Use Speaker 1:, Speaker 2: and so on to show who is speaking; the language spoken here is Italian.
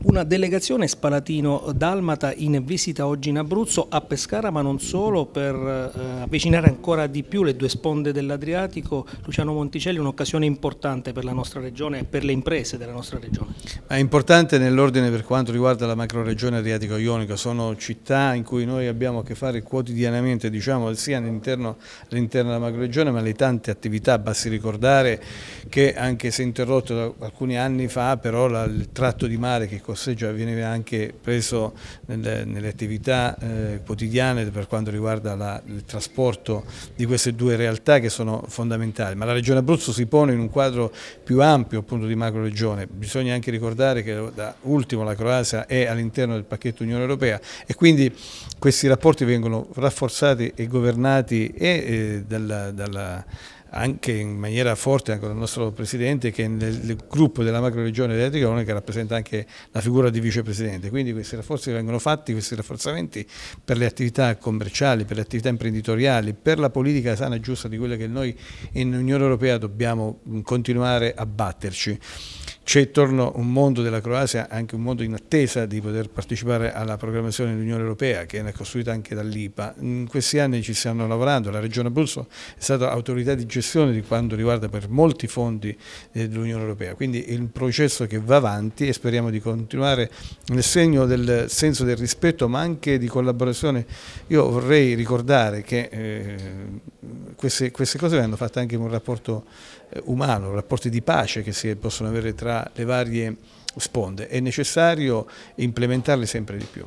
Speaker 1: Una delegazione spalatino-dalmata in visita oggi in Abruzzo, a Pescara, ma non solo, per eh, avvicinare ancora di più le due sponde dell'Adriatico. Luciano Monticelli, un'occasione importante per la nostra regione e per le imprese della nostra regione.
Speaker 2: È importante nell'ordine per quanto riguarda la macro regione Adriatico-Ionica. Sono città in cui noi abbiamo a che fare quotidianamente, diciamo, sia all'interno all della regione, ma le tante attività. Basti ricordare che, anche se interrotto alcuni anni fa, però la, il tratto di mare che Corseggio cioè viene anche preso nelle, nelle attività eh, quotidiane per quanto riguarda la, il trasporto di queste due realtà che sono fondamentali, ma la Regione Abruzzo si pone in un quadro più ampio appunto di macro regione, bisogna anche ricordare che da ultimo la Croazia è all'interno del pacchetto Unione Europea e quindi questi rapporti vengono rafforzati e governati e, eh, dalla, dalla anche in maniera forte anche dal nostro Presidente che nel gruppo della macroregione dell'Atricone che rappresenta anche la figura di Vicepresidente. Quindi questi rafforzi vengono fatti, questi rafforzamenti per le attività commerciali, per le attività imprenditoriali, per la politica sana e giusta di quella che noi in Unione Europea dobbiamo continuare a batterci c'è intorno un mondo della Croazia, anche un mondo in attesa di poter partecipare alla programmazione dell'Unione Europea che è costruita anche dall'IPA. In questi anni ci stanno lavorando, la Regione Abruzzo è stata autorità di gestione di quanto riguarda per molti fondi eh, dell'Unione Europea, quindi è un processo che va avanti e speriamo di continuare nel segno del senso del rispetto ma anche di collaborazione. Io vorrei ricordare che eh, queste, queste, cose vanno fatte anche in un rapporto eh, umano, rapporti di pace che si possono avere tra le varie sponde. È necessario implementarle sempre di più.